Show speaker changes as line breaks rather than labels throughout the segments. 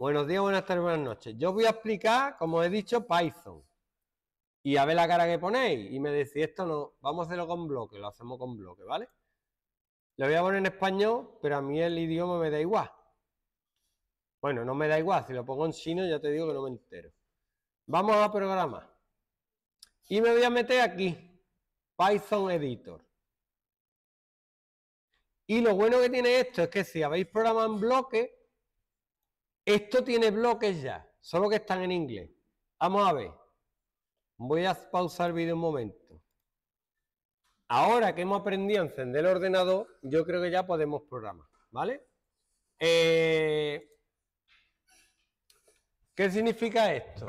Buenos días, buenas tardes, buenas noches. Yo voy a explicar, como he dicho, Python. Y a ver la cara que ponéis. Y me decís, esto no, vamos a hacerlo con bloque, lo hacemos con bloque, ¿vale? Lo voy a poner en español, pero a mí el idioma me da igual. Bueno, no me da igual, si lo pongo en chino ya te digo que no me entero. Vamos a programar. Y me voy a meter aquí, Python Editor. Y lo bueno que tiene esto es que si habéis programado en bloque, esto tiene bloques ya, solo que están en inglés. Vamos a ver. Voy a pausar el vídeo un momento. Ahora que hemos aprendido a encender el ordenador, yo creo que ya podemos programar, ¿vale? Eh, ¿Qué significa esto?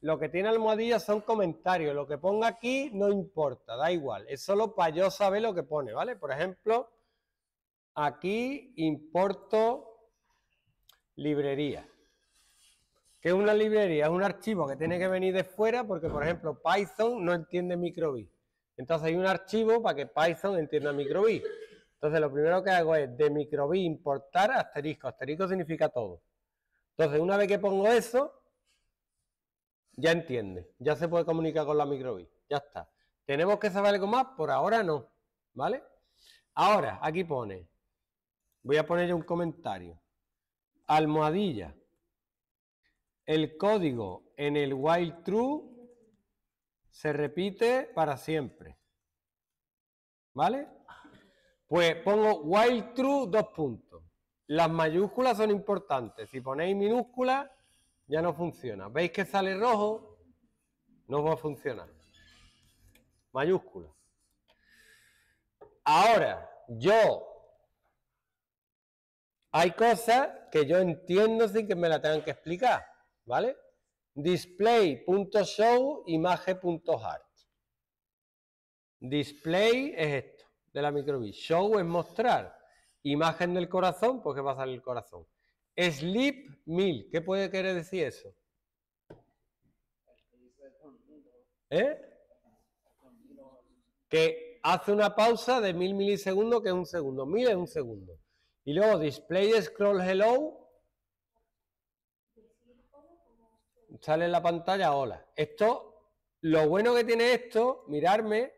Lo que tiene almohadilla son comentarios. Lo que ponga aquí no importa, da igual. Es solo para yo saber lo que pone, ¿vale? Por ejemplo, aquí importo librería. que es una librería? Es un archivo que tiene que venir de fuera porque, por ejemplo, Python no entiende Microbi Entonces hay un archivo para que Python entienda microbit. Entonces lo primero que hago es de Microbi importar asterisco. Asterisco significa todo. Entonces una vez que pongo eso, ya entiende. Ya se puede comunicar con la Microbi Ya está. ¿Tenemos que saber algo más? Por ahora no. ¿Vale? Ahora, aquí pone. Voy a ponerle un comentario almohadilla. El código en el while true se repite para siempre. ¿Vale? Pues pongo while true dos puntos. Las mayúsculas son importantes. Si ponéis minúsculas, ya no funciona. ¿Veis que sale rojo? No va a funcionar. Mayúsculas. Ahora, yo. Hay cosas que yo entiendo sin que me la tengan que explicar, ¿vale? Display.show, imagen.hard. Display es esto, de la microbit. Show es mostrar. Imagen del corazón, porque pues, va a salir el corazón. Sleep 1000, ¿qué puede querer decir eso? ¿Eh? Que hace una pausa de mil milisegundos, que es un segundo. Mil es un segundo. Y luego display scroll hello. Sale en la pantalla hola. Esto, lo bueno que tiene esto, mirarme,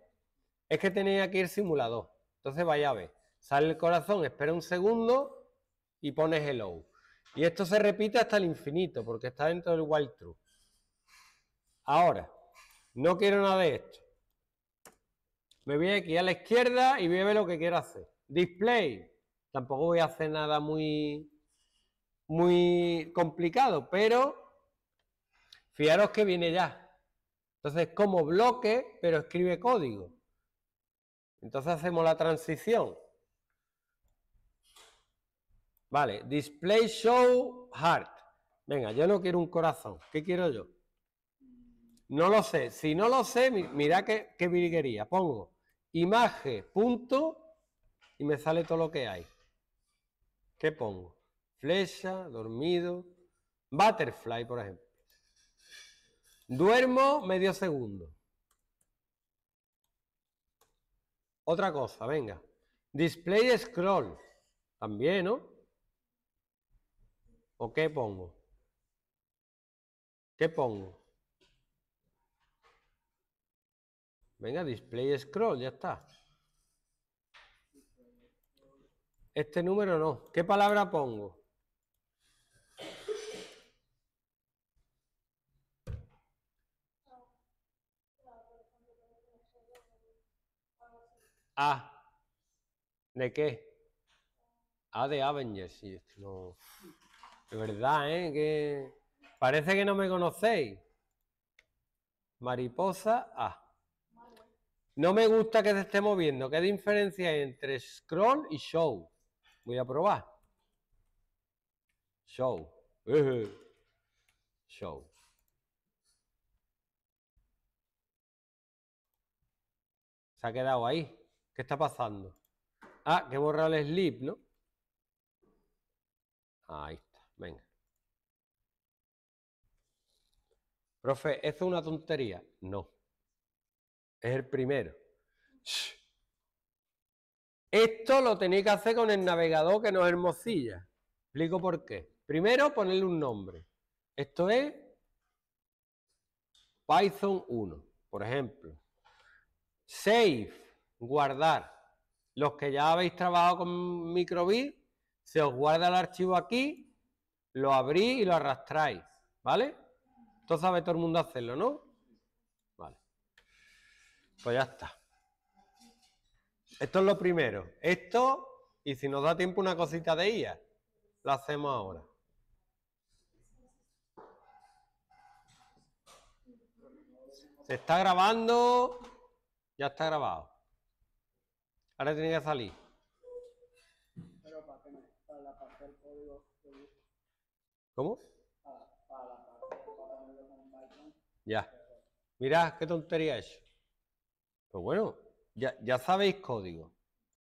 es que tenéis aquí el simulador. Entonces vaya a ver. Sale el corazón, espera un segundo y pone hello. Y esto se repite hasta el infinito porque está dentro del while true. Ahora, no quiero nada de esto. Me voy aquí a la izquierda y voy a ver lo que quiero hacer. Display. Tampoco voy a hacer nada muy, muy complicado, pero fijaros que viene ya. Entonces, como bloque, pero escribe código. Entonces hacemos la transición. Vale, display show heart. Venga, yo no quiero un corazón. ¿Qué quiero yo? No lo sé. Si no lo sé, mira qué, qué virguería. Pongo imagen, punto, y me sale todo lo que hay. ¿Qué pongo? Flecha, dormido, butterfly, por ejemplo. Duermo medio segundo. Otra cosa, venga. Display scroll. También, ¿no? ¿O qué pongo? ¿Qué pongo? Venga, display scroll, ya está. Este número no. ¿Qué palabra pongo? A. ¿De qué? A de Avengers. Sí, De verdad, ¿eh? Que... Parece que no me conocéis. Mariposa A. No me gusta que se esté moviendo. ¿Qué diferencia hay entre scroll y show? Voy a probar. Show. Show. Se ha quedado ahí. ¿Qué está pasando? Ah, que borra el slip, ¿no? Ahí está, venga. Profe, ¿eso es una tontería? No. Es el primero. Shh. Esto lo tenéis que hacer con el navegador que nos hermosilla. Explico por qué. Primero, ponerle un nombre. Esto es Python 1, por ejemplo. Save, guardar. Los que ya habéis trabajado con microbit, se os guarda el archivo aquí, lo abrís y lo arrastráis, ¿vale? Todo sabe todo el mundo hacerlo, ¿no? Vale. Pues ya está. Esto es lo primero. Esto, y si nos da tiempo una cosita de ella la hacemos ahora. Se está grabando. Ya está grabado. Ahora tiene que salir. ¿Cómo? Ya. Mirad qué tontería es. Pues bueno, ya, sabéis código.